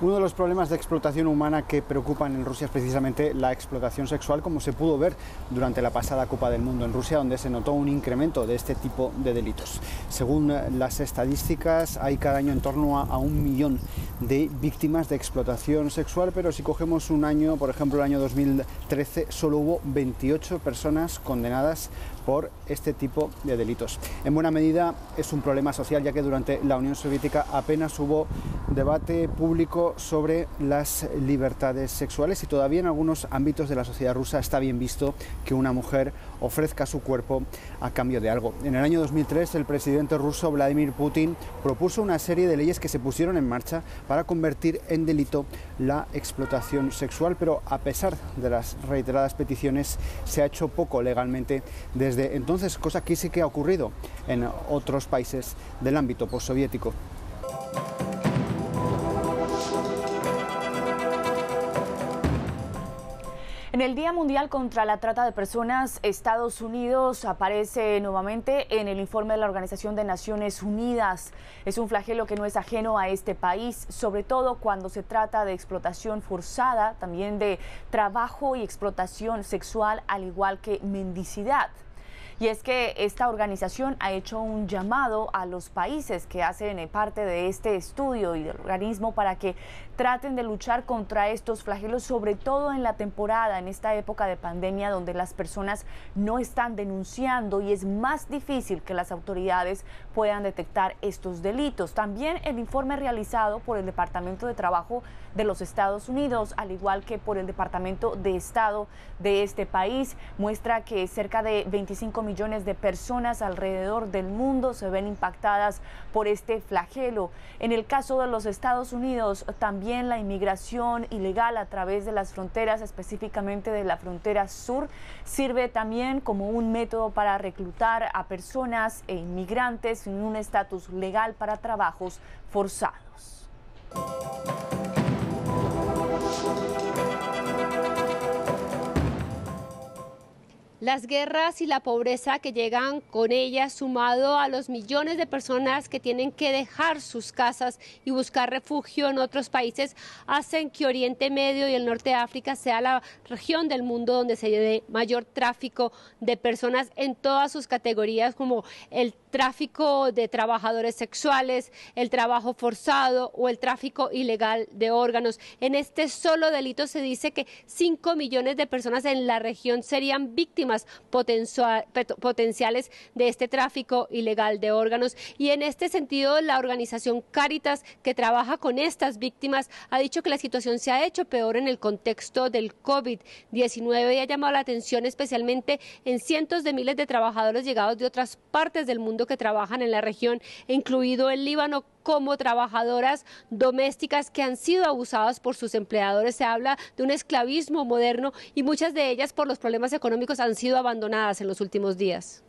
Uno de los problemas de explotación humana que preocupan en Rusia es precisamente la explotación sexual, como se pudo ver durante la pasada Copa del Mundo en Rusia, donde se notó un incremento de este tipo de delitos. Según eh, las estadísticas, hay cada año en torno a, un millón de víctimas de explotación sexual, pero si cogemos un año, por ejemplo el año 2013, solo hubo 28 personas condenadas por este tipo de delitos. En buena medida es un problema social, ya que durante la Unión Soviética apenas hubo debate público sobre las libertades sexuales y todavía en algunos ámbitos de la sociedad rusa está bien visto que una mujer ofrezca su cuerpo a cambio de algo. En el año 2003 el presidente ruso Vladimir Putin propuso una serie de leyes que se pusieron en marcha para convertir en delito la explotación sexual, pero a pesar de las reiteradas peticiones se ha hecho poco legalmente desde entonces, cosa que sí que ha ocurrido en otros países del ámbito postsoviético. En el Día Mundial contra la Trata de Personas, Estados Unidos aparece nuevamente en el informe de la Organización de Naciones Unidas. Es un flagelo que no es ajeno a este país, sobre todo cuando se trata de explotación forzada, también de trabajo y explotación sexual, al igual que mendicidad y es que esta organización ha hecho un llamado a los países que hacen eh, parte de este estudio y del organismo para que traten de luchar contra estos flagelos, sobre todo en la temporada, en esta época de pandemia donde las personas no están denunciando y es más difícil que las autoridades puedan detectar estos delitos. También el informe realizado por el Departamento de Trabajo de los Estados Unidos, al igual que por el Departamento de Estado de este país, muestra que cerca de 25 millones de personas alrededor del mundo se ven impactadas por este flagelo. En el caso de los Estados Unidos, también la inmigración ilegal a través de las fronteras, específicamente de la frontera sur, sirve también como un método para reclutar a personas e inmigrantes sin un estatus legal para trabajos forzados. Las guerras y la pobreza que llegan con ellas, sumado a los millones de personas que tienen que dejar sus casas y buscar refugio en otros países, hacen que Oriente Medio y el norte de África sea la región del mundo donde se dé mayor tráfico de personas en todas sus categorías, como el tráfico de trabajadores sexuales, el trabajo forzado o el tráfico ilegal de órganos. En este solo delito se dice que 5 millones de personas en la región serían víctimas potenciales de este tráfico ilegal de órganos. Y en este sentido, la organización Caritas, que trabaja con estas víctimas, ha dicho que la situación se ha hecho peor en el contexto del COVID-19 y ha llamado la atención especialmente en cientos de miles de trabajadores llegados de otras partes del mundo que trabajan en la región, incluido el Líbano, como trabajadoras domésticas que han sido abusadas por sus empleadores. Se habla de un esclavismo moderno y muchas de ellas por los problemas económicos han sido abandonadas en los últimos días.